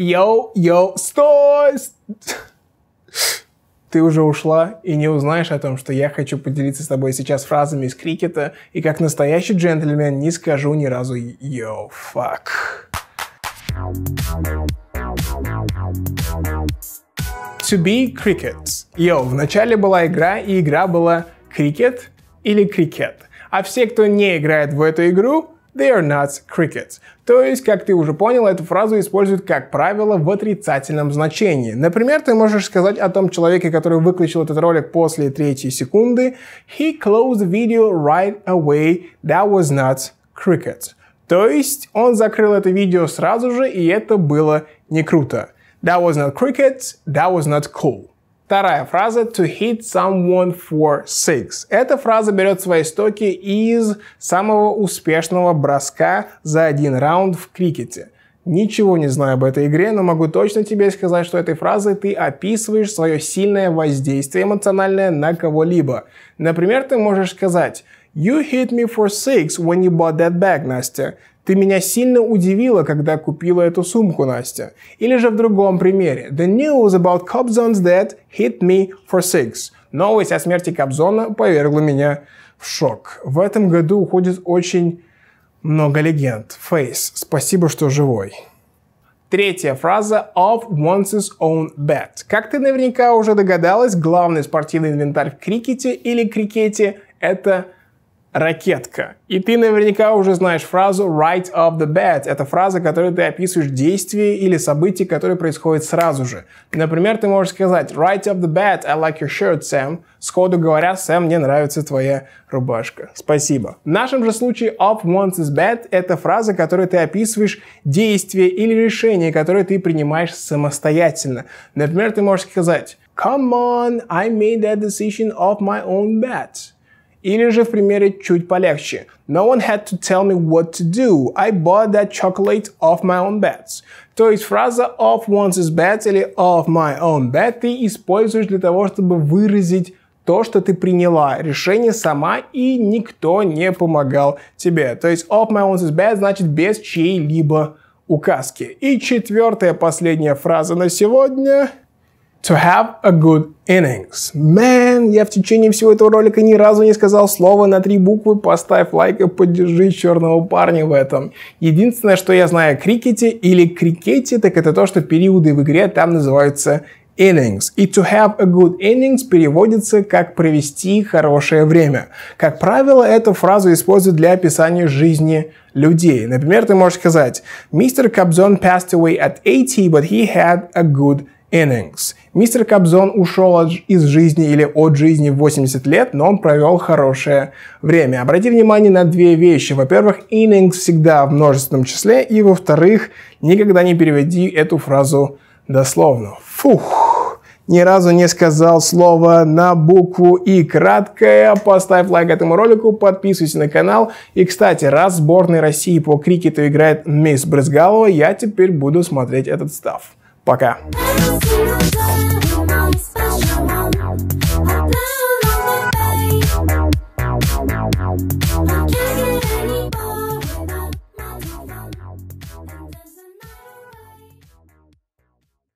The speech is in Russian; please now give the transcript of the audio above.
Йоу, йоу, стой! Ты уже ушла и не узнаешь о том, что я хочу поделиться с тобой сейчас фразами из крикета, и как настоящий джентльмен не скажу ни разу «Йоу, фак». To be cricket. Йоу, вначале была игра, и игра была крикет или крикет. А все, кто не играет в эту игру, They are nuts crickets. То есть, как ты уже понял, эту фразу используют, как правило, в отрицательном значении. Например, ты можешь сказать о том человеке, который выключил этот ролик после третьей секунды. He closed the video right away. That was nuts crickets. То есть, он закрыл это видео сразу же, и это было не круто. That was not crickets. That was not cool. Вторая фраза to hit someone for six. Эта фраза берет свои истоки из самого успешного броска за один раунд в крикете. Ничего не знаю об этой игре, но могу точно тебе сказать, что этой фразой ты описываешь свое сильное воздействие эмоциональное на кого-либо. Например, ты можешь сказать You hit me for six when you bought that bag, Настя. Ты меня сильно удивила, когда купила эту сумку, Настя. Или же в другом примере. The news about Cobzon's death hit me for six. Новость о смерти Кобзона повергла меня в шок. В этом году уходит очень много легенд. Фейс, спасибо, что живой. Третья фраза «of one's own bet». Как ты наверняка уже догадалась, главный спортивный инвентарь в крикете или крикете – это ракетка. И ты наверняка уже знаешь фразу right off the bat. Это фраза, которой ты описываешь действие или событие, которое происходит сразу же. Например, ты можешь сказать right off the bat, I like your shirt, Sam. Сходу говоря, Сэм, мне нравится твоя рубашка. Спасибо. В нашем же случае off once is bad – это фраза, которой ты описываешь действие или решение, которое ты принимаешь самостоятельно. Например, ты можешь сказать Come on, I made that decision off my own bat. Или же в примере чуть полегче. No one had to tell me what to do. I bought that chocolate off my own bets. То есть фраза off one's bets или off my own bed ты используешь для того, чтобы выразить то, что ты приняла решение сама и никто не помогал тебе. То есть off my own bed значит без чьей-либо указки. И четвертая, последняя фраза на сегодня – to have a good innings. Man, я в течение всего этого ролика ни разу не сказал слово на три буквы. Поставь лайк и поддержи черного парня в этом. Единственное, что я знаю о крикете или крикете, так это то, что периоды в игре там называются innings. И to have a good innings переводится как провести хорошее время. Как правило, эту фразу используют для описания жизни людей. Например, ты можешь сказать, Mr. Кобзон passed away at 80, but he had a good innings innings. Мистер Кобзон ушел от, из жизни или от жизни в 80 лет, но он провел хорошее время. Обрати внимание на две вещи. Во-первых, innings всегда в множественном числе, и во-вторых, никогда не переведи эту фразу дословно. Фух! Ни разу не сказал слово на букву «И» краткое. Поставь лайк этому ролику, подписывайся на канал. И, кстати, раз сборная России по крикету играет мисс Брызгалова, я теперь буду смотреть этот став. Пока.